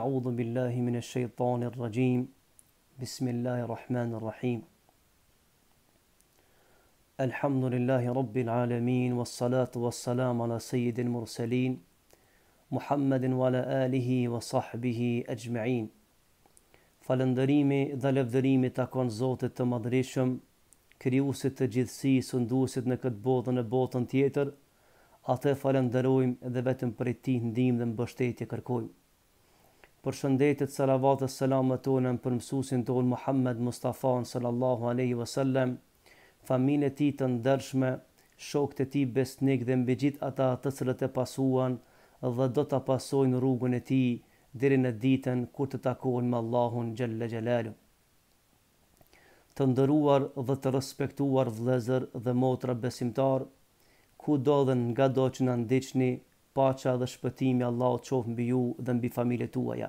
أعوذ بالله من الشيطان الرجيم بسم الله الرحمن الرحيم الحمد لله رب العالمين والصلاة والسلام على سيد المرسلين محمد وعلى آله وصحبه ajma'in. Falëndërimi dhe lëvdërimi të akon Zotit të madrishëm, kryusit të gjithësi, sunduësit në këtë botë në botën tjetër, atë falëndërojmë dhe vetëm për e ti ndim dhe më bështetje kërkojmë për shëndetit salavatës salamat tonën për mësusin tonë Muhammed Mustafa sallallahu aleyhi wasallam, familje ti të ndërshme, shokët e ti besnik dhe mbi ata të cilët e pasuan dhe do të pasojnë rrugën e ti dheri në ditën kur të takohen me Allahun Gjelle Gjelalu. Të ndëruar dhe të respektuar vlezër dhe motra besimtar, ku do dhe nga do që në ndyqni, paqa dhe shpëtimi Allah të qofë mbi ju dhe mbi familje tuaja.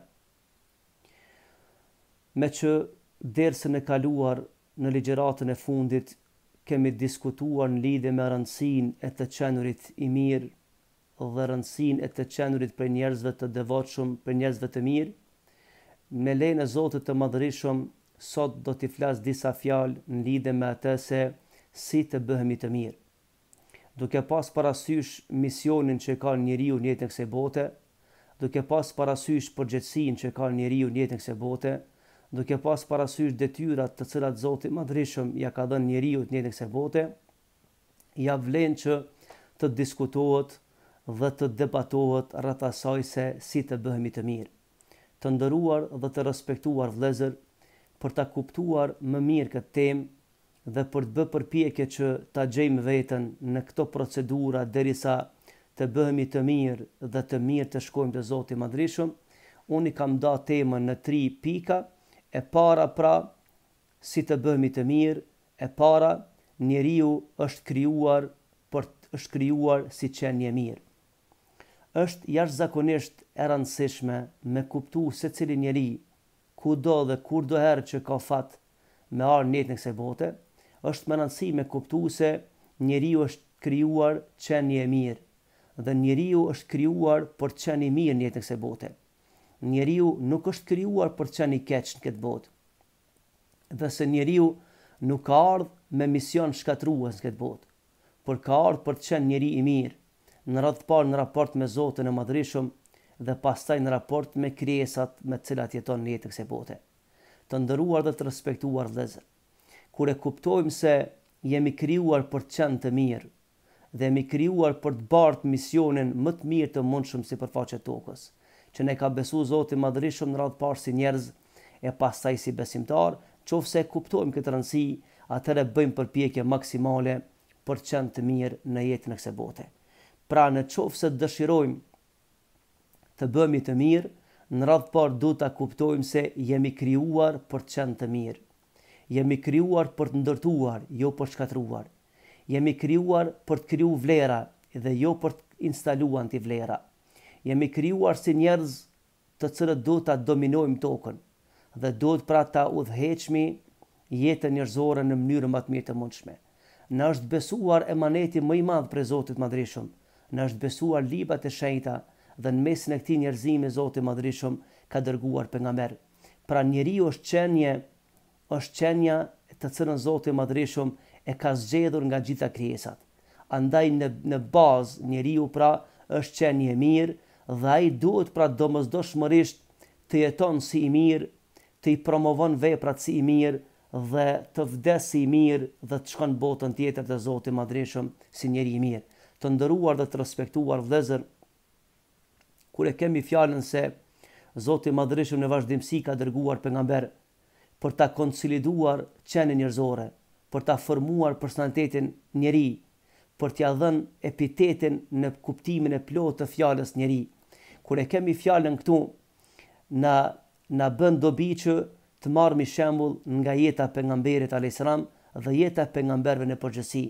Me që dersën e kaluar në ligjeratën e fundit, kemi diskutuar në lidhe me rëndësin e të qenurit i mirë dhe rëndësin e të qenurit për njerëzve të devatshëm, për njerëzve të mirë, me lejnë e Zotët të madhërishëm, sot do t'i flasë disa fjalë në lidhe me atëse si të bëhemi të mirë duke pas parasysh misionin që ka njeriu në jetën e kësaj bote, duke pas parasysh përgjegjësinë që ka njeriu në jetën e kësaj bote, duke pas parasysh detyrat të cilat Zoti më dhëshëm ja ka dhënë njeriu në jetën e kësaj bote, ja vlen që të diskutohet dhe të debatohet rreth asaj se si të bëhemi të mirë, të nderuar dhe të respektuar vëllezër për ta kuptuar më mirë këtë temë dhe për të bë përpjekje që ta gjejmë vetën në këto procedura derisa të bëhemi të mirë dhe të mirë të shkojmë të Zoti Madrishëm, unë i kam da temën në tri pika, e para pra si të bëhemi të mirë, e para njeriu është krijuar për të është krijuar si qenë një mirë. është jashtë e rëndësishme me kuptu se cili njeri ku do dhe kur do herë që ka fatë me arë njëtë në kse bote, është më rëndësi me kuptu se njëriu është kryuar qenje e mirë, dhe njeriu është kryuar për qenje e mirë njëtë në kse bote. Njeriu nuk është kryuar për qenje i keqë në këtë botë, dhe se njëriu nuk ka ardhë me mision shkatrua në këtë botë, për ka ardhë për qenë njëri i mirë, në radhë parë në raport me Zotën e Madrishëm, dhe pastaj në raport me kriesat me cilat jeton njëtë në kse bote. Të ndëruar dhe të respektuar vëzër kur e kuptojmë se jemi krijuar për të qenë të mirë dhe jemi krijuar për të bartë misionin më të mirë të mundshëm si përfaqe tokës, që ne ka besu Zotin madhërishëm në radhë parë si njerëz e taj si besimtar, qofë e kuptojmë këtë rëndësi, atëre bëjmë përpjekje maksimale për të qenë të mirë në jetë në kse bote. Pra në qofë dëshirojmë të bëmi të mirë, në radhë parë du të kuptojmë se jemi krijuar për të qenë të mirë jemi kryuar për të ndërtuar, jo për shkatruar. Jemi kryuar për të kryu vlera dhe jo për të instaluan të vlera. Jemi kryuar si njerëz të cërët do të dominojmë tokën dhe do të pra ta udheqmi jetën njerëzore në mënyrë më të mirë të mundshme. Në është besuar emaneti më i madhë për Zotit Madrishëm, në është besuar libat e shenjta dhe në mesin e këti njerëzimi Zotit Madrishëm ka dërguar për nga merë. Pra njeri është qenje është qenja të cënën Zotë i madrishëm e ka zgjedhur nga gjitha kriesat. Andaj në, në bazë njeri u pra është qenje mirë dhe a i duhet pra do mëzdo shmërisht të jeton si i mirë, të i promovon veprat si i mirë dhe të vdes si i mirë dhe të shkon botën tjetër të Zotë i madrishëm si njeri i mirë. Të ndëruar dhe të respektuar vlezër, kure kemi fjallën se Zotë i madrishëm në vazhdimësi ka dërguar për nga mberë, për ta konsoliduar çënë njërzore, për ta formuar personalitetin njëri, për t'ia dhënë epitetin në kuptimin e plotë të fjalës njerëj. Kur e kemi fjalën këtu, na na bën dobi që të mi shembull nga jeta e pejgamberit alayhis salam dhe jeta e pejgamberëve në përgjësi.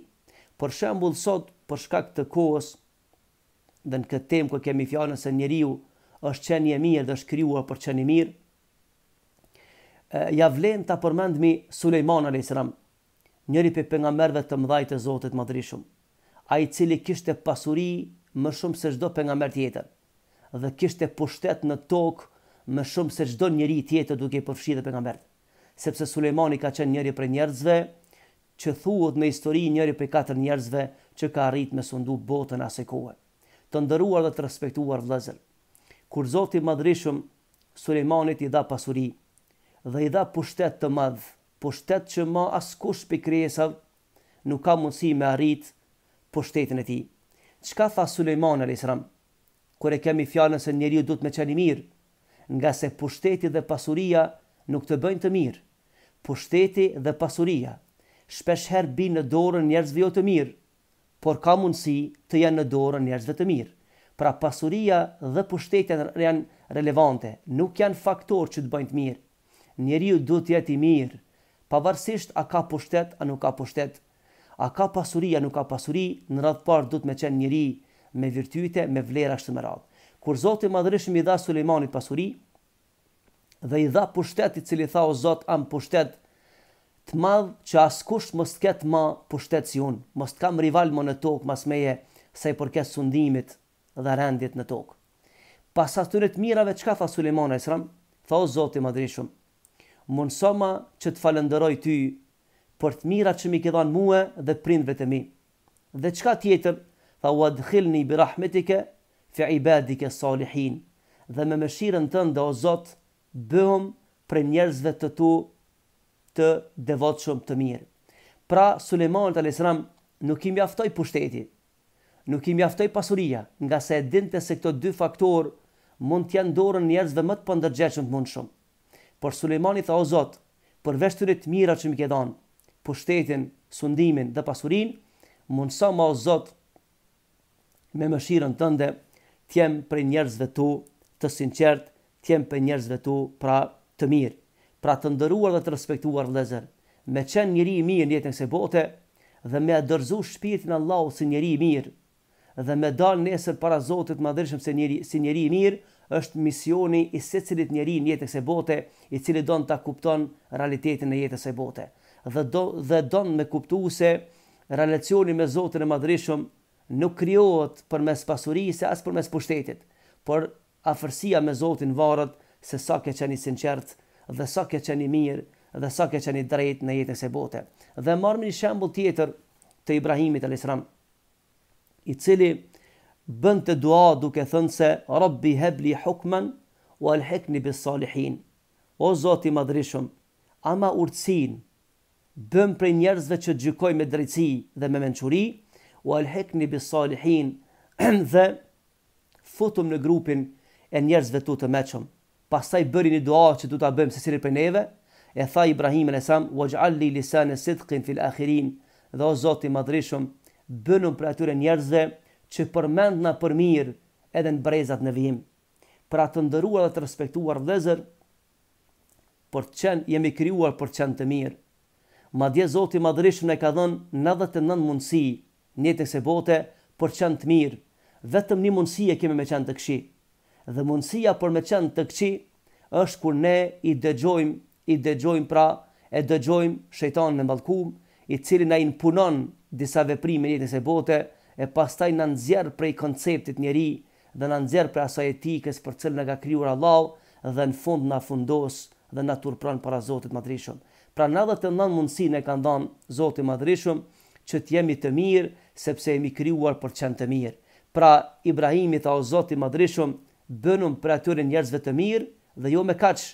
Për shembull sot për shkak të kohës dhe në këtë temë ku kemi fjalën se njeriu është çeni i mirë dhe është krijuar për çeni mirë, ja vlen ta përmendmi Sulejman alayhis salam, njëri prej pejgamberëve të mëdhtë të Zotit madhrishum, ai i cili kishte pasuri më shumë se çdo pejgamber tjetër dhe kishte pushtet në tokë më shumë se çdo njeri tjetër duke i përfshirë pejgambert. Sepse Sulejmani ka qenë njëri prej njerëzve që thuhet në histori njëri prej katër njerëzve që ka arrit me sundu botën asaj kohe. Të ndëruar dhe të respektuar vëllezër, kur Zoti madhrishum Sulejmanit i dha pasuri, dhe i dha pushtet të madhë, pushtet që ma askush për kresav nuk ka mundësi me arrit pushtetin e ti. Qka tha Suleiman e Lisram, kure kemi fjallën se njeri du të me qeni mirë, nga se pushteti dhe pasuria nuk të bëjnë të mirë. Pushteti dhe pasuria shpesh herë bi në dorën njerëzve jo të mirë, por ka mundësi të janë në dorën njerëzve të mirë. Pra pasuria dhe pushtetet janë relevante, nuk janë faktor që të bëjnë të mirë njeriu du të jetë i mirë, pavarësisht a ka pushtet a nuk ka pushtet, a ka pasuri a nuk ka pasuri, në radh parë të me qenë njeri me virtyte, me vlera shtë më radhë. Kur Zotë i madhërishmi i dha Sulejmanit pasuri, dhe i dha pushtet i cili tha o Zotë am pushtet të madhë që askusht mos të ketë ma pushtet si unë, mos të kam rival më në tokë mas meje sa i përket sundimit dhe rendit në tokë. Pas atyre të mirave, qka tha Sulejman e Isram? Tha o Zotë i madhërishmi, mundësoma që të falenderoj ty për të mira që mi ke dhënë mua dhe prindve të mi. Dhe qka tjetër, tha u bi i birahmetike, fi i bedike salihin, dhe me mëshirën të ndë o Zot, bëhëm për njerëzve të tu të devotshëm të mirë. Pra, Suleiman të salam nuk i mjaftoi pushteti, nuk i mjaftoi pasuria, nga se e dinte se këto dy faktor mund t'janë dorën njerëzve më të pëndërgjeqëm të mund shumë por Sulejmani tha o Zot, për veshtyrit të mira që më ke dhënë, pushtetin, sundimin dhe pasurinë, mundsa më o Zot me mëshirën tënde të jem për njerëzve tu të sinqert, të jem për njerëzve tu pra të mirë, pra të ndëruar dhe të respektuar vëllezër, me çën njerë i mirë në jetën e kësaj bote dhe me dërzu shpirtin Allahu si njerë i mirë dhe me dal nesër para Zotit madhërshëm se njerë si njerë i mirë, është misioni i secilit njeri në jetës e bote, i cili don të kupton realitetin e jetës e bote. Dhe, do, dhe don me kuptu se relacioni me Zotin e Madrishëm nuk krijohet për mes pasurisë, as për mes pushtetit, por afërsia me Zotin varët se sa ke qeni sinqert dhe sa ke qeni mirë dhe sa ke qeni drejt në jetës e bote. Dhe marmë një shembul tjetër të Ibrahimit e Lisram, i cili bën të dua duke thënë se rabbi hebli hukman wal alhekni bis salihin o zoti i madhrishum ama urtsin bën për njerëzve që gjykoj me drejtësi dhe me mençuri wal alhekni bis salihin dhe futum në grupin e njerëzve të të meqëm pastaj bëri një dua që do ta bëjmë se siri për neve e tha Ibrahim alayhis salam waj'al li lisana sidqin fil akhirin dhe o zoti i madhrishum bënum për atyre njerëzve që përmend na për mirë edhe në brezat në vijim. Pra të ndëruar dhe të respektuar dhezër, për të qenë jemi kryuar për qenë të mirë. Ma dje Zoti Madrishëm e ka dhënë 99 mundësi, një të kse bote, për qenë të mirë. Vetëm një mundësi e kemi me qenë të këshi. Dhe mundësia për me qenë të këshi, është kur ne i dëgjojmë, i dëgjojmë pra, e dëgjojmë shëjtanë në mbalkum, i cili na impunon disa veprime një të kse bote, e pastaj në nëzjerë prej konceptit njeri dhe në nëzjerë prej asaj etikës për cilë na ka krijuar Allah dhe në fund na fundos dhe në turpran para Zotit Madhrishëm. Pra në dhe të nën mundësi në kanë danë Zotit Madhrishëm që të jemi të mirë sepse jemi krijuar për qenë të mirë. Pra Ibrahimi tha o Zotit Madrishëm bënum për atyre njerëzve të mirë dhe jo me kaç,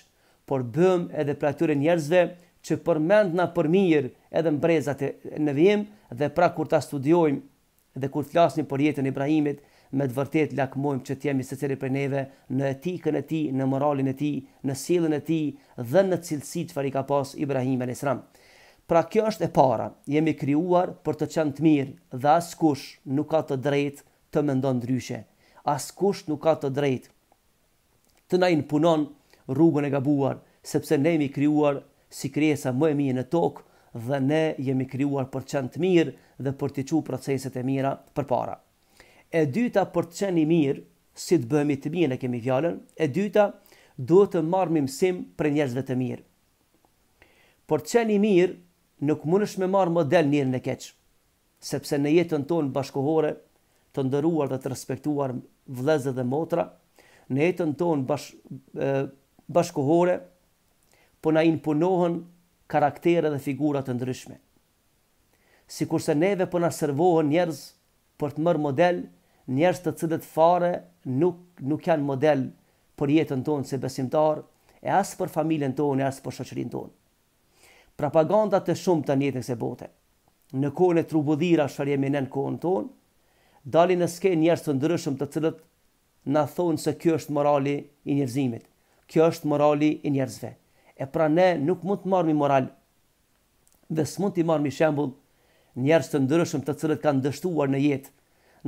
por bëm edhe për atyre njerëzve që përmend na për mirë edhe mbrezat e në dhe pra kur ta studiojmë dhe kur flasni për jetën e Ibrahimit, me të vërtet lakmojmë që të jemi secili për neve në etikën e tij, në moralin e tij, në sjelljen e tij dhe në cilësi që fari ka pas Ibrahim alayhis isram. Pra kjo është e para, jemi krijuar për të qenë të mirë dhe askush nuk ka të drejtë të mendon ndryshe. Askush nuk ka të drejtë të na punon rrugën e gabuar, sepse ne jemi krijuar si kresa më e mirë në tokë dhe ne jemi krijuar për të qenë të mirë dhe për të quë proceset e mira për para. E dyta për të qeni mirë, si të bëhemi të mirë ne kemi fjallën, e dyta duhet të marrim mimësim për njerëzve të mirë. Për të qeni mirë, nuk mund me marr model njërë në keqë, sepse në jetën tonë bashkohore, të ndëruar dhe të respektuar vlezë dhe motra, në jetën tonë bash, bashkohore, po na inpunohen karaktere dhe figurat të ndryshme si kurse neve përna po servohën njerëz për të mërë model, njerëz të cilët fare nuk, nuk janë model për jetën tonë se besimtar, e asë për familjen tonë, e asë për shëqërin tonë. Propaganda të shumë të njetën se këse bote, në kone trubudhira rubudhira shërje minen kone tonë, dalin në ske njerëz të ndryshëm të cilët në thonë se kjo është morali i njerëzimit, kjo është morali i njerëzve, e pra ne nuk mund të marmi moral dhe s'mund të marmi shembul njerëz të ndryshëm të cilët kanë dështuar në jetë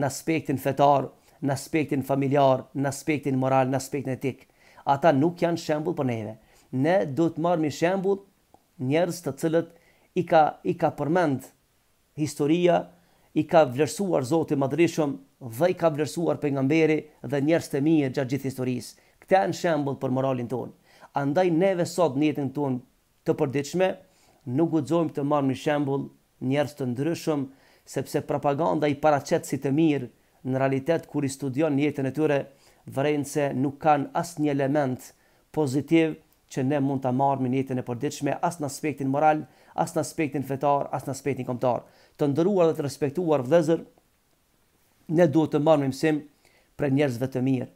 në aspektin fetar, në aspektin familjar, në aspektin moral, në aspektin etik. Ata nuk janë shembull për neve. Ne do të marrim shembull njerëz të cilët i ka i ka përmend historia, i ka vlerësuar Zoti madhreshëm dhe i ka vlerësuar pengamberi dhe njerëz të mirë gjatë gjithë historisë. Këta janë shembull për moralin tonë Andaj neve sot në jetën tonë të përditshme nuk guxojmë të marrim shembull njerës të ndryshëm, sepse propaganda i paracet si të mirë, në realitet kur i studion jetën e tyre, vërejnë se nuk kanë asë një element pozitiv që ne mund të marmë në jetën e përdiqme, asë në aspektin moral, asë në aspektin fetar, asë në aspektin komtar. Të ndëruar dhe të respektuar vëzër, ne duhet të marmë mësim për njerëzve të mirë.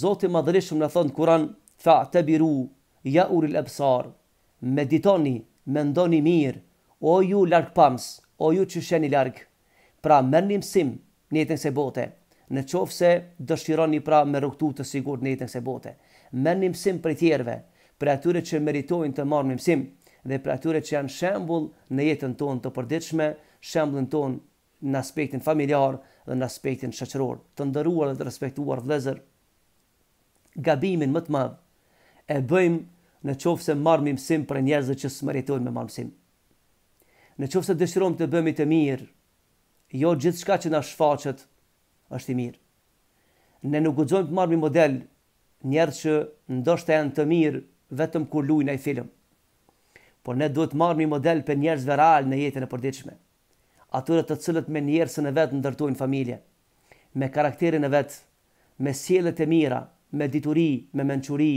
Zoti madhërishëm në thonë kuran, tha të biru, ja uri lëpsar, meditoni, mendoni mirë, o ju larg pams, o ju që sheni larg. Pra merr një mësim në jetën së bote. Në qofë se dëshironi pra me rukëtu të sigur në jetën së bote. Merr një mësim për tjerve, për atyre që meritojnë të marrë një mësim dhe për atyre që janë shembul në jetën ton të përdiqme, shembulin ton në aspektin familjar dhe në aspektin shëqëror, të ndëruar dhe të respektuar vlezër, gabimin më të madhë, e bëjmë në qofë se marrë për njerëzë që së me marrë mësim në qofë se dëshirom të bëmi të mirë, jo gjithë shka që në shfaqet është i mirë. Ne nuk gudzojmë të marmi model njerë që ndoshtë të janë të mirë vetëm kur lujë në i film. Por ne duhet marmi model për njerës veral në jetën e përdiqme. Atyre të cilët me njerës në vetë ndërtojnë familje, me karakterin e vetë, me sielet e mira, me dituri, me menquri,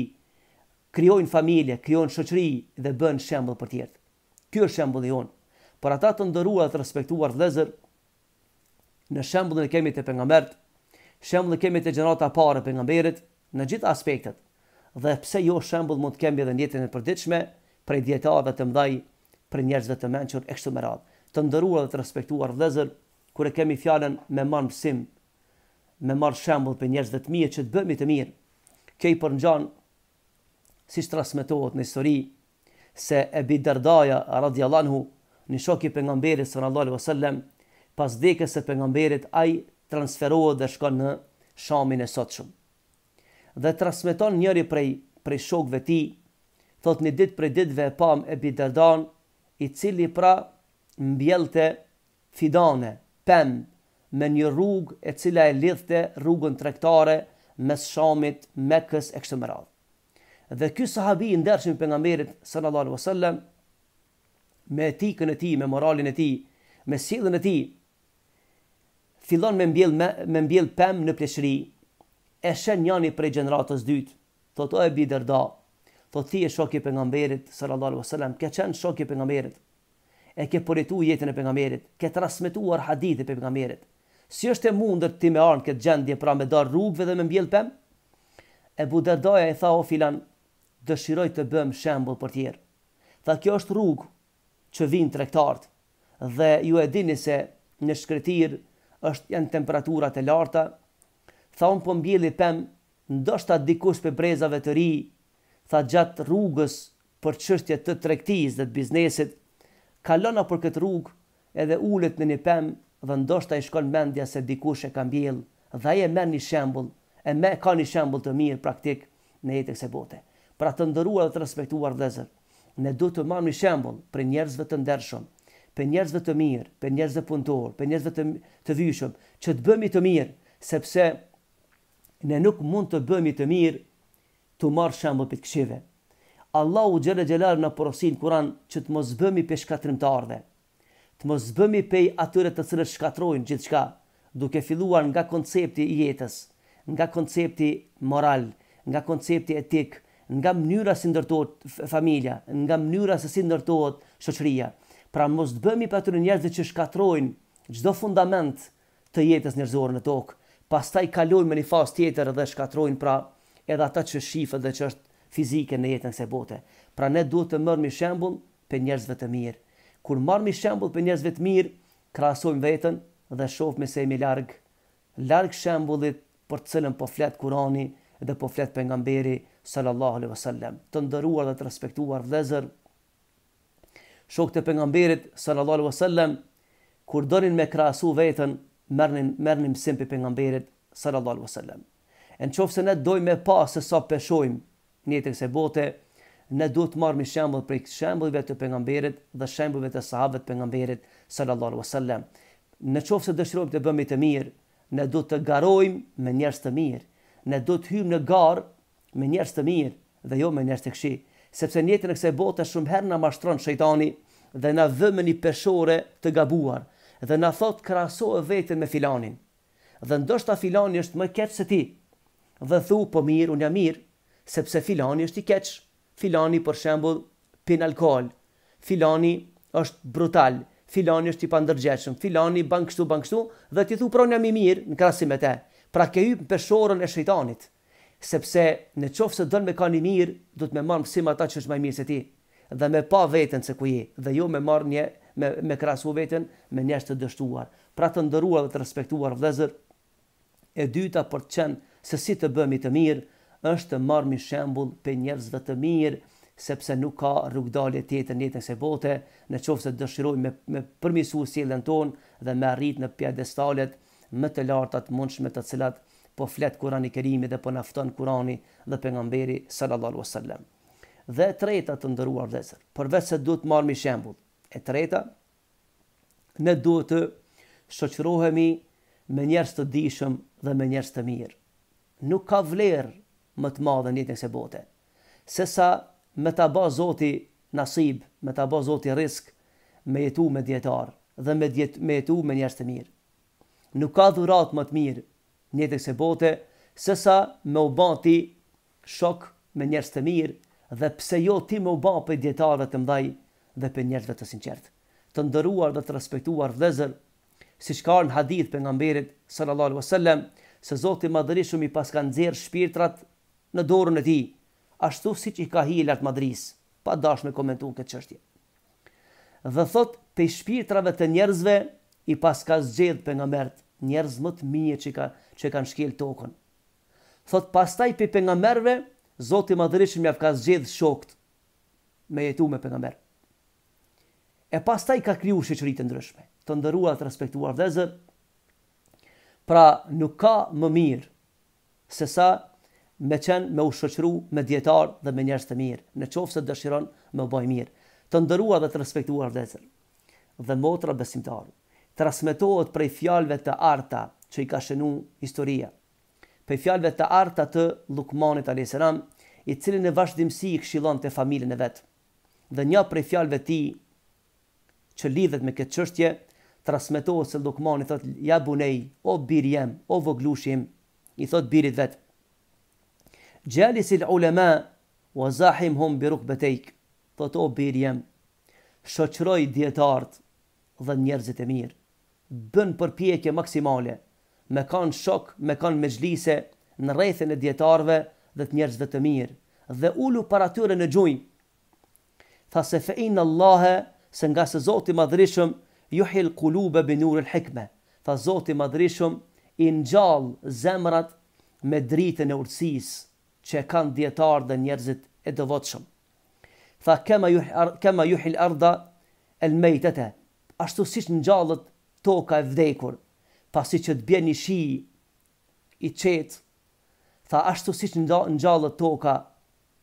kryojnë familje, kryojnë shëqri dhe bënë shembul për tjertë. Kjo është shembul i Për ata të ndëruar të respektuar vëllezër, në shembullin e kemi të pejgambert, shembullin e kemi të gjenerata parë pengamberit, në gjithë aspektet. Dhe pse jo shembull mund të kemi edhe në jetën e përditshme prej dhe të mdaj prej njerëzve të mençur e kështu me radhë. Të ndëruar dhe të respektuar vëllezër, kur e kemi fjalën me marr msim, me marr shembull për njerëzve të mirë që të bëmi të mirë. Kjo i përngjan si transmetohet në histori se e bidardaja, radhiyallahu një shoki për nga mberit së nëllalli vësëllem, pas dekës se për nga mberit, transferohet dhe shkon në shamin e sot shumë. Dhe transmiton njëri prej, prej shokve ti, thot një dit prej ditve e pam e bidardan, i cili pra mbjelte fidane, pem, me një rrug e cila e lidhte rrugën trektare mes shamit me kës e kështë mëral. Dhe kjo sahabi i ndershme për nga mberit sallallahu alaihi wasallam me etikën e tij, me moralin e tij, me sjelljen e tij. Fillon me mbjell me, me mbjell pem në pleshëri. E shën njani prej gjeneratës dytë. Thotë e bi derda. Po thie shoku i pejgamberit sallallahu alaihi wasallam, ka qen shoku i pejgamberit. E ke poritu jetën e pejgamberit, ke transmetuar hadithe pe pejgamberit. Si është e mundur ti me ardh këtë gjendje pra me dar rrugëve dhe me mbjell pem? E budadoja i tha o filan, dëshiroj të bëm shembull për tjerë. Tha kjo është rrugë, që vinë trektartë dhe ju e dini se në shkretir është janë temperaturat e larta, tha unë për po pëmë, ndoshta dikush për brezave të ri, tha gjatë rrugës për qështje të trektiz dhe të biznesit, kalona për këtë rrugë edhe ullit në një pëmë, dhe ndoshta i shkon mendja se dikush e kam bjel dhe e men një shembul, e me ka një shembul të mirë praktik në jetë e kse bote. Pra të ndëruar dhe të respektuar dhezër, ne do të marrim një shembull për njerëzve të ndershëm, për njerëzve të mirë, për njerëzve punëtor, për njerëzve të, të vyshëm, që të bëmi të mirë, sepse ne nuk mund të bëmi të mirë të marrë shembull për të këshive. Allah u gjele gjelarë në porosin kuran që të mos bëmi për shkatrim të të mos bëmi për atyre të cilët shkatrojnë gjithë duke filluar nga koncepti i jetës, nga koncepti moral, nga koncepti etik, nga mënyra si ndërtohet familja, nga mënyra se si ndërtohet shoqëria. Pra mos të bëhemi për atyre njerëzve që shkatrojnë çdo fundament të jetës njerëzore në tokë, pastaj kalojnë me një fazë tjetër dhe shkatrojnë pra edhe ata që shifën dhe që është fizike në jetën së bote. Pra ne duhet të marrim shembull për njerëzve të mirë. Kur marrim shembull për njerëzve të mirë, krahasojmë veten dhe shohim se jemi larg larg shembullit për të cilën po flet Kurani dhe po flet pejgamberi sallallahu alaihi wasallam. Të nderuar dhe të respektuar vëllezër, shokët e pejgamberit sallallahu alaihi wasallam kur donin me krahasu veten, merrnin merrnin mësim pe pejgamberit sallallahu alaihi wasallam. Ne çofse ne doj me pa se sa peshojmë në jetën e botës, ne duhet të marrim shembull për shembullve të pejgamberit dhe shembullve të sahabëve të pejgamberit sallallahu alaihi wasallam. Ne çofse dëshirojmë të bëhemi të mirë, ne duhet të garojmë me njerëz të mirë. Ne do të hyjmë në garë me njerëz të mirë dhe jo me njerëz të këshi sepse në jetën e kësaj bote shumë herë na mashtron shejtani dhe na dhëmë një peshore të gabuar dhe na thot krahaso veten me filanin. Dhe ndoshta filani është më keq se ti. Dhe thu po mirë, un jam mirë, sepse filani është i keq. Filani për shembull pin alkool. Filani është brutal. Filani është i pandërgjeshëm. Filani ban kështu, ban kështu dhe ti thu pronë jam i mirë në krahasim me te. Pra ke hyrë peshorën e shejtanit sepse në qofë se dënë me ka një mirë, du të me marë mësima ta që është maj mirë se ti, dhe me pa vetën se ku je, dhe jo me marë një, me, me krasu vetën, me njështë të dështuar. Pra të ndëruar dhe të respektuar vëzër, e dyta për të qenë se si të bëmi të mirë, është të marë mi shembul pe njëzve të mirë, sepse nuk ka rrugdalje tjetër në jetën e botë, në qofë se dëshirojmë me, me përmirësuar sjelljen tonë dhe me arrit në piedestalet më të larta të mundshme të cilat po flet Kurani i Kerimit dhe po nafton Kurani dhe pejgamberi sallallahu alaihi wasallam. Dhe e treta të ndëruar vëzër, përveç se duhet marr mi shembull. E treta, ne duhet të shoqërohemi me njerës të dishëm dhe me njerës të mirë. Nuk ka vlerë më të madhe në të kse bote, se sa me ta ba zoti nasib, me ta ba zoti risk, me jetu me djetarë dhe me, me jetu me njerës të mirë. Nuk ka dhurat më të mirë mjetë e bote, se sa me u bati shok me njerës të mirë, dhe pse jo ti me u ba për djetarët të mdaj dhe për njerëve të sinqertë. Të ndëruar dhe të respektuar vlezër si ka në hadith për nga mberit, sallallahu a sallem, se zoti madhëri shumë i pas kanë shpirtrat në dorën e ti, ashtu si që i ka hi lartë pa dash me komentu në këtë qështje. Dhe thot për shpirtrave të njerëzve, i pas ka zxedhë për nga njerëz më të mije që ka, që kanë shkel tokën. Thot pastaj pe pejgamberve, Zoti i Madhërisht më ka zgjedh shokt me jetu me pejgamber. E pastaj ka kriju shëqëri të ndryshme, të ndërrua të respektuar dhe pra nuk ka më mirë se sa me qenë me u shëqëru me djetarë dhe me njerës të mirë, në qofë se dëshiron me bëj mirë, të ndërua dhe të respektuar dhe dhe motra besimtarë, të rasmetohet prej fjalve të arta, që i ka shënu historia. Për fjalëve të arta të Lukmanit a.s. i cili në vazhdimësi i këshilon të familin e vetë. Dhe një për fjalëve ti që lidhet me këtë qështje, trasmetohet se Lukmanit thot, ja bunej, o birjem, jem, o voglushim, i thot birit vetë. Gjallis il ulema, o zahim hum biruk betejk, thot o bir jem, shoqëroj djetartë dhe njerëzit e mirë, bën përpjekje maksimale, me kanë shok, me kanë me gjlise, në rejthën e djetarve dhe të njerëzve të mirë, dhe ulu para atyre në gjujnë. Tha se fejnë Allahe, se nga se Zoti Madrishëm, juhil kulube binur il hikme. Tha Zoti Madrishëm, i njallë zemrat me dritën e urësisë, që kanë djetar dhe njerëzit e dëvotëshëm. Tha kema juh, ar, kema arda el mejtete, ashtu si që në gjallët toka e vdekur, pasi që të i shi i qetë, tha ashtu si që në gjallët toka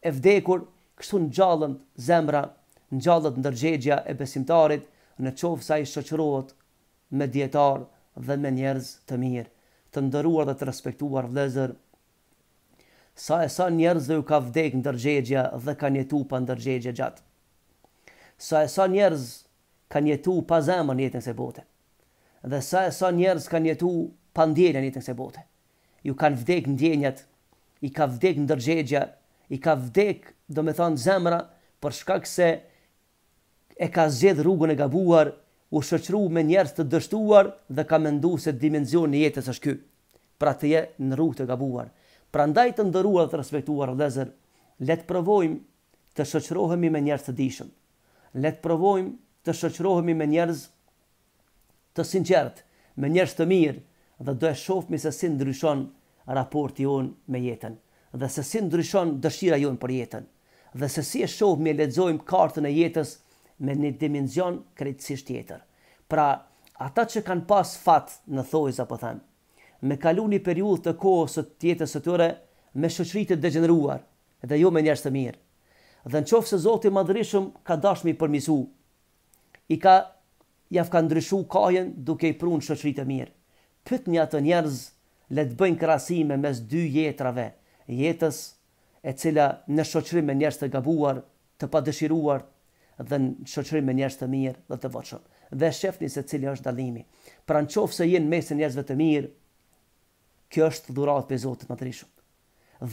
e vdekur, kështu në gjallën zemra, në gjallët e besimtarit, në qovë sa i shqoqërot me djetarë dhe me njerëz të mirë, të ndëruar dhe të respektuar vlezër, sa e sa njerëz dhe ju ka vdek në dërgjegja dhe ka njetu pa në dërgjegja gjatë, sa e sa njerëz ka njetu pa zemë në jetën se botën, dhe sa e sa njerëz kanë jetu pa një të kësaj bote. Ju kanë vdek ndjenjat, i ka vdek ndërgjegja, i ka vdek, do me thonë zemra për shkak se e ka zgjedh rrugën e gabuar, u shëqru me njerës të dështuar dhe ka menduar se dimensioni i jetës është ky. Pra të je në rrugë të gabuar. Prandaj të ndëruar të respektuar vëllezër, le të provojmë të shoqërohemi me njerës të dishëm. Le të provojmë të shoqërohemi me njerëz të sinqert, me njerëz të mirë, dhe do e me se si ndryshon raporti on me jetën, dhe se si ndryshon dëshira jonë për jetën, dhe se si e shofëmi e ledzojmë kartën e jetës me një dimenzion krejtësisht tjetër. Pra, ata që kanë pas fatë në thojës apo thëmë, me kalu një të kohës të jetës të tëre, me shëqritit degeneruar, dhe jo me njerëz të mirë. Dhe në Zoti se Zotë i madrishëm ka dashmi përmisu, i ka jaf ka ndryshu kajen duke i prunë shëqrit e mirë. Pyt një atë njerëz le të bëjnë krasime mes dy jetrave, jetës e cila në shëqrim me njerëz të gabuar, të padëshiruar dhe në shëqrim me njerëz të mirë dhe të voqëm. Dhe shefni se cili është dalimi. Pra në qofë se jenë mesin njerëzve të mirë, kjo është dhurat për Zotët më të rishëm.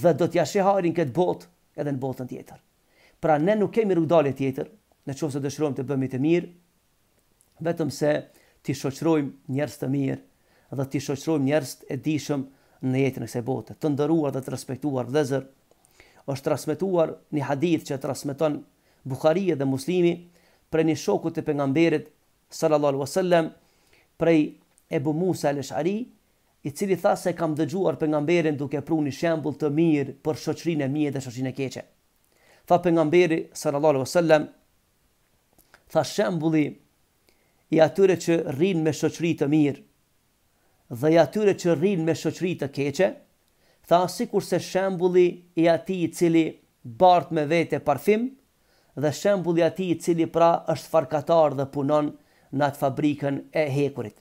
Dhe do t'ja sheharin këtë botë edhe në botën tjetër. Pra ne nuk kemi rrugdale tjetër, në qofë se dëshirojmë të bëmi të mirë, vetëm se t'i shoqërojmë njerëz të mirë dhe t'i shoqërojmë njerëz të dijshëm në jetën e kësaj bote. Të nderuar dhe të respektuar vëllezër, është transmetuar një hadith që transmeton Buhariu dhe Muslimi për një shoku të pejgamberit sallallahu alaihi wasallam prej Ebu Musa al-Ash'ari, i cili tha se kam dëgjuar pejgamberin duke pru një shembull të mirë për shoqërinë e mirë dhe shoqërinë e keqe. Tha pejgamberi sallallahu alaihi wasallam, tha shembulli i atyre që rrinë me shoqëri të mirë dhe i atyre që rrinë me shoqëri të keqe, tha si kurse shembuli i ati i cili bartë me vete parfim dhe shembuli i ati i cili pra është farkatar dhe punon në atë fabrikën e hekurit.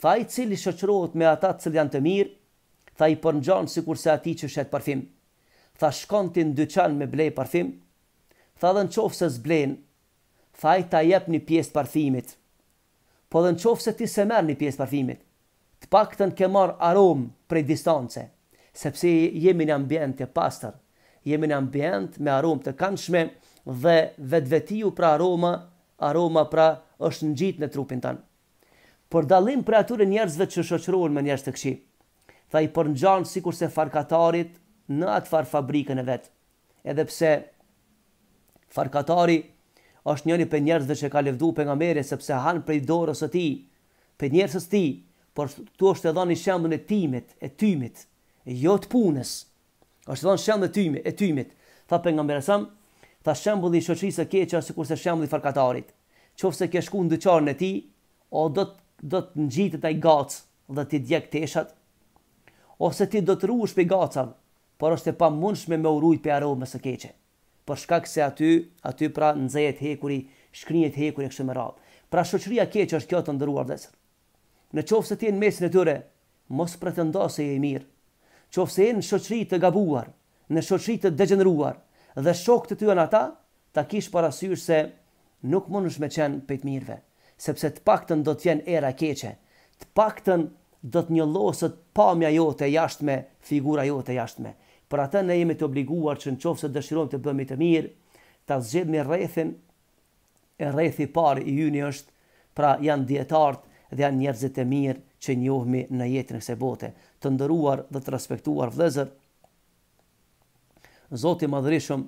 Tha i cili shoqërohet me ata cilë janë të mirë, tha i përngjonë si kurse ati që shetë parfim, tha shkontin dyqan me blej parfim, tha dhe në qofë se zblejnë, tha i ta jep një pjesë parfimit, po dhe në qofë se ti se merë një pjesë parfimit, të pak të në ke marë aromë prej distance, sepse jemi në ambient të pastër, jemi në ambient me aromë të kanëshme dhe vetvetiu pra aroma, aroma pra është në gjitë në trupin tanë. Por dalim për atyre njerëzve që shoqërohen me njerëz të këshi. dhe i për në gjanë si kurse farkatarit në atë far fabrikën e vetë. Edhe pse është njëri për njerëzve që ka levdu për nga mere sepse hanë prej dorës të ti, për njerëzës ti, por tu është edhe një shemën e timit, e tymit, e jo të punës, është edhe një e tymit, e tymit, tha për nga mere sam, tha shemën i shoqisë e keqë është kurse shemën i farkatarit, qofë se ke shku në dyqarën e ti, o do të, do të në gjitë të gacë dhe ti djek të ose ti do të ruësh për gacëm, por është e pamundshme me urujt për arohë së keqë për po shkak se aty, aty pra nxehet hekuri, shkrinjet hekuri kështu me radhë. Pra shoqëria keq është kjo të ndëruar vëllezër. Në qoftë se ti në mesin e tyre, mos pretendo se je i mirë. Qoftë se je në shoqëri të gabuar, në shoqëri të degeneruar dhe shokët e ty janë ata, ta kish parasysh se nuk mundesh me qenë pejt mirëve, sepse të paktën do të jenë era keqe. Të paktën do të njollosët pamja jote jashtme, figura jote jashtme. Për atë ne jemi të obliguar që në qofë se dëshirojmë të bëmi të mirë, të zgjedhë rrethin, e rrethi parë i juni është, pra janë djetartë dhe janë njerëzit e mirë që njohëmi në jetën e se bote. Të ndëruar dhe të respektuar vlezër, Zoti madhërishëm,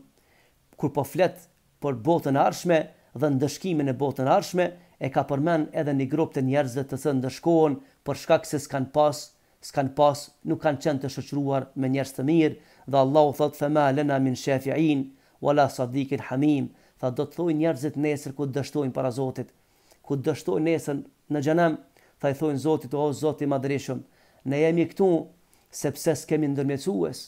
kur po fletë për botën arshme dhe ndëshkimin e botën arshme, e ka përmen edhe një grup të njerëzve të së ndëshkohen për shkak se s'kan pasë s'kan pas, nuk kanë qenë të shoqëruar me njerëz të mirë dhe Allah thotë se ma lana min shafiin wala sadiq al hamim, fa do të thojnë njerëzit nesër ku dështojnë para Zotit. Ku dështojnë nesër në gjenem fa i thojnë Zotit o Zoti i madhreshëm, ne jemi këtu sepse s'kemi ndërmjetësues,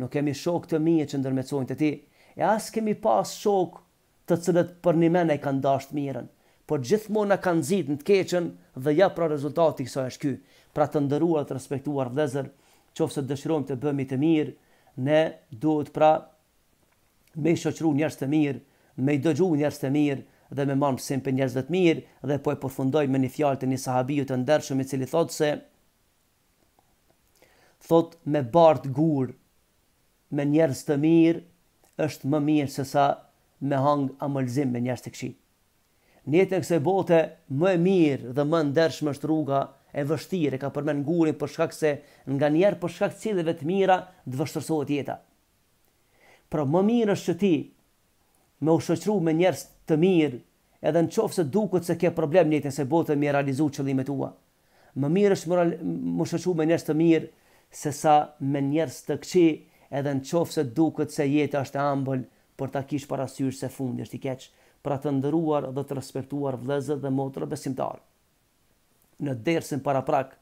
nuk kemi shok të mirë që ndërmecojnë te ti. E as kemi pas shok të cilët për një mënyrë kanë dashur mirën, por gjithmonë na kanë zitë në të keqen dhe ja pra rezultati i është ky pra të ndëruar të respektuar vëllezër, qoftë dëshirojmë të bëmi të mirë, ne duhet pra me shoqëruar njerëz të mirë, me dëgjuar njerëz të mirë dhe me marrë mësim për njerëz të mirë dhe po e përfundoj me një fjalë të një sahabiu të ndershëm i cili thotë se thotë me bardh gur me njerëz të mirë është më mirë se sa me hang amëlzim me njerëz të këqij. Në jetën bote më e mirë dhe më ndershmë është rruga e vështirë, ka përmen gurin për shkak se nga njerë për shkak cilëve të mira dë vështërsohet jeta. Pra më mirë është që ti me u shëqru me njerës të mirë edhe në qofë se dukët se ke problem e se botë e mi realizu qëllimet tua. Më mirë është më, shëqru me njerës të mirë se sa me njerës të këqi edhe në qofë se dukët se jeta është e ambël për ta kish parasysh se fundi është i keqë pra të ndëruar dhe të respektuar vlezët dhe motrë besimtarë në dersën para prak,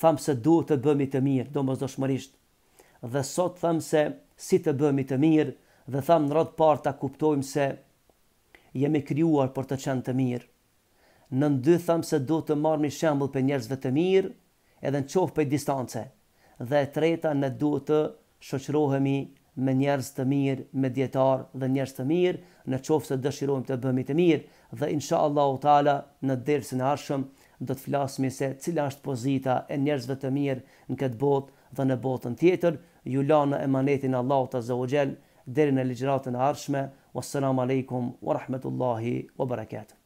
tham se duhet të bëmi të mirë, do mos dëshmërisht. Dhe sot tham se si të bëmi të mirë, dhe tham në rrëtë parë ta kuptojmë se jemi kryuar për të qenë të mirë. Në ndy tham se duhet të marmi shemblë për njerëzve të mirë, edhe në qofë për distance, dhe e treta në duhet të shoqrohemi me njerëz të mirë, me djetarë dhe njerëz të mirë, në qofë se dëshirojmë të bëmi të mirë, dhe inshallah o tala në dersën e arshëm, do të flasim se cila është pozita e njerëzve të mirë në këtë botë dhe në botën tjetër. Ju lënë emanetin Allahu ta zeuxhel deri në ligjratën e ardhshme. Wassalamu alaykum wa rahmatullahi wa barakatuh.